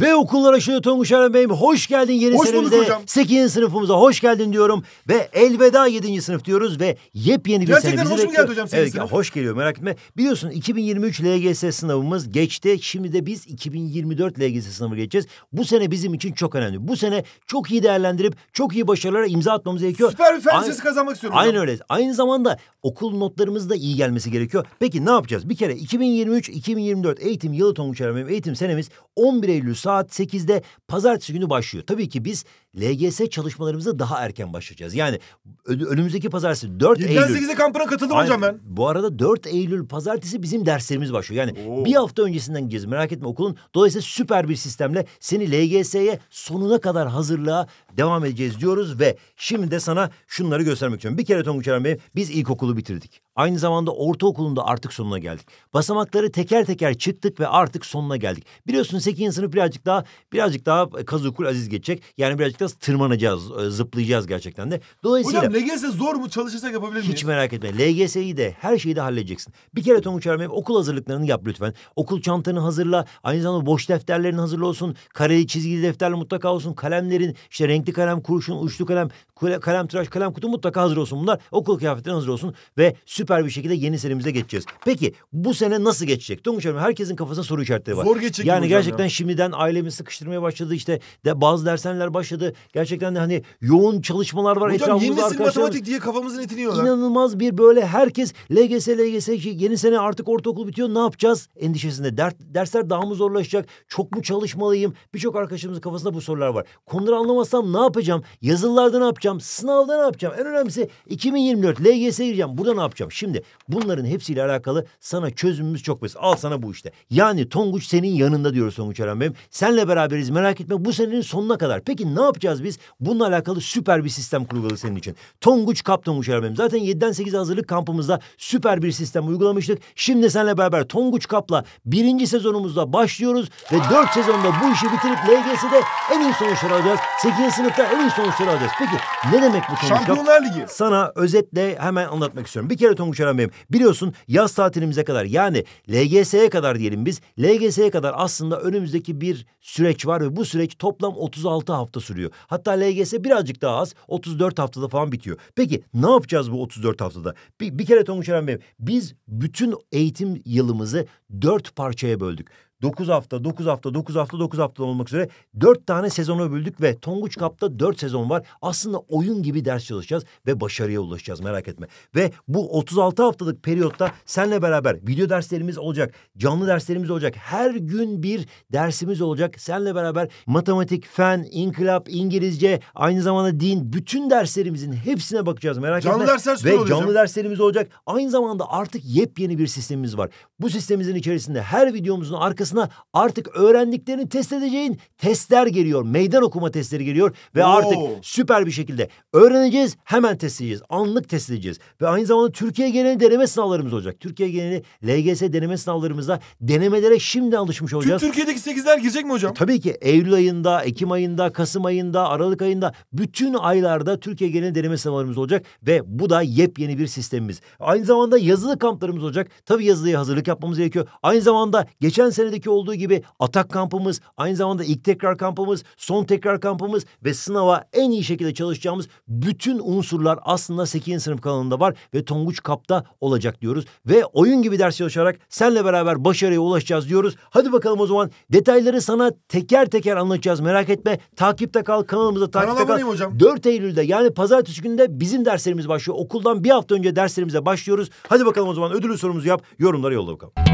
Ve okullar aşığı Tonguç Eren Bey'im hoş geldin yeni hoş senemize. hocam. 8. sınıfımıza hoş geldin diyorum ve elveda 7. sınıf diyoruz ve yepyeni bir Gerçekten sene bizi hoş mu geldi hocam senin Evet sınıf? hoş geliyor merak etme. Biliyorsun 2023 LGS sınavımız geçti. Şimdi de biz 2024 LGS sınavı geçeceğiz. Bu sene bizim için çok önemli. Bu sene çok iyi değerlendirip çok iyi başarılara imza atmamız gerekiyor. Süper bir fen kazanmak istiyorum Aynen öyle. Aynı zamanda okul notlarımız da iyi gelmesi gerekiyor. Peki ne yapacağız? Bir kere 2023-2024 eğitim yılı Tonguç Eren Bey'im eğitim senemiz 11 Eylül saat 8'de pazartesi günü başlıyor. Tabii ki biz LGS çalışmalarımıza daha erken başlayacağız. Yani önümüzdeki pazartesi 4 7'den Eylül. 8'de kampına katıldım Aynen. hocam ben. Bu arada 4 Eylül pazartesi bizim derslerimiz başlıyor. Yani Oo. bir hafta öncesinden gideceğiz merak etme okulun. Dolayısıyla süper bir sistemle seni LGS'ye sonuna kadar hazırlığa devam edeceğiz diyoruz. Ve şimdi de sana şunları göstermek istiyorum. Bir kere Tonguç Eren Bey biz ilkokulu bitirdik. Aynı zamanda ortaokulunda artık sonuna geldik. Basamakları teker teker çıktık ve artık sonuna geldik. Biliyorsunuz 8. sınıf birazcık daha birazcık daha kazukul aziz geçecek. Yani birazcık daha tırmanacağız, e, zıplayacağız gerçekten de. Dolayısıyla Hocam LGS zor mu? Çalışırsak yapabilir miyiz? Hiç merak etme. LGS'yi de her şeyi de halledeceksin. Bir kere Tonguç Ermeyev okul hazırlıklarını yap lütfen. Okul çantanı hazırla. Aynı zamanda boş defterlerin hazırlı olsun. Kareli çizgili defterler mutlaka olsun. Kalemlerin işte renkli kalem, kurşun, uçlu kalem, kalem tıraş, kalem kutu mutlaka hazır olsun bunlar. Okul kıyafetleri hazır olsun ve süper süper bir şekilde yeni senemize geçeceğiz. Peki bu sene nasıl geçecek? Tonguç Hanım herkesin kafasında soru işaretleri var. Zor geçecek Yani gerçekten ya. şimdiden ailemi sıkıştırmaya başladı işte de bazı dershaneler başladı. Gerçekten de hani yoğun çalışmalar var. Hocam yeni nesil matematik diye kafamızın etini yiyorlar. İnanılmaz bir böyle herkes LGS LGS şey, yeni sene artık ortaokul bitiyor ne yapacağız endişesinde. Dert, dersler daha mı zorlaşacak? Çok mu çalışmalıyım? Birçok arkadaşımızın kafasında bu sorular var. Konuları anlamazsam ne yapacağım? Yazılılarda ne yapacağım? Sınavda ne yapacağım? En önemlisi 2024 LGS'ye gireceğim. Burada ne yapacağım? Şimdi bunların hepsiyle alakalı sana çözümümüz çok basit. Al sana bu işte. Yani Tonguç senin yanında diyoruz Tonguç Aran Bey'im. Senle beraberiz merak etme bu senenin sonuna kadar. Peki ne yapacağız biz? Bununla alakalı süper bir sistem kurguladı senin için. Tonguç Kap Tonguç Aran Bey'im. Zaten 7'den 8'e hazırlık kampımızda süper bir sistem uygulamıştık. Şimdi senle beraber Tonguç Kap'la birinci sezonumuzda başlıyoruz ve dört sezonda bu işi bitirip LGS'de en iyi sonuçları alacağız. Sekizinci sınıfta en iyi sonuçları alacağız. Peki ne demek bu Tonguç Kap? Şampiyonlar Ligi. Sana özetle hemen anlatmak istiyorum. Bir kere Tonguç Muhterem Bey'im. Biliyorsun yaz tatilimize kadar yani LGS'ye kadar diyelim biz. LGS'ye kadar aslında önümüzdeki bir süreç var ve bu süreç toplam 36 hafta sürüyor. Hatta LGS birazcık daha az 34 haftada falan bitiyor. Peki ne yapacağız bu 34 haftada? Bir, bir kere Tonguç Eren Bey'im biz bütün eğitim yılımızı dört parçaya böldük. 9 hafta, 9 hafta, 9 hafta, 9 hafta olmak üzere 4 tane sezonu böldük ve Tonguç kapta 4 sezon var. Aslında oyun gibi ders çalışacağız ve başarıya ulaşacağız merak etme. Ve bu 36 haftalık periyotta senle beraber video derslerimiz olacak, canlı derslerimiz olacak. Her gün bir dersimiz olacak. Senle beraber matematik, fen, inkılap, İngilizce, aynı zamanda din bütün derslerimizin hepsine bakacağız merak canlı etme. dersler ve canlı derslerimiz olacak. Aynı zamanda artık yepyeni bir sistemimiz var. Bu sistemimizin içerisinde her videomuzun arkasında arkasına artık öğrendiklerini test edeceğin testler geliyor. Meydan okuma testleri geliyor ve Oo. artık süper bir şekilde öğreneceğiz hemen test edeceğiz. Anlık test edeceğiz. Ve aynı zamanda Türkiye geneli deneme sınavlarımız olacak. Türkiye geneli LGS deneme sınavlarımızda denemelere şimdi alışmış olacağız. Tüm Türkiye'deki sekizler girecek mi hocam? E, tabii ki Eylül ayında, Ekim ayında, Kasım ayında, Aralık ayında bütün aylarda Türkiye geneli deneme sınavlarımız olacak ve bu da yepyeni bir sistemimiz. Aynı zamanda yazılı kamplarımız olacak. Tabii yazılıya hazırlık yapmamız gerekiyor. Aynı zamanda geçen senede Sınavdaki olduğu gibi atak kampımız, aynı zamanda ilk tekrar kampımız, son tekrar kampımız ve sınava en iyi şekilde çalışacağımız bütün unsurlar aslında 8. sınıf kanalında var ve Tonguç Kap'ta olacak diyoruz. Ve oyun gibi ders çalışarak senle beraber başarıya ulaşacağız diyoruz. Hadi bakalım o zaman detayları sana teker teker anlatacağız. Merak etme. Takipte kal. Kanalımıza takipte kal. Hocam. 4 Eylül'de yani pazartesi günde bizim derslerimiz başlıyor. Okuldan bir hafta önce derslerimize başlıyoruz. Hadi bakalım o zaman ödülü sorumuzu yap. Yorumlara yolla bakalım.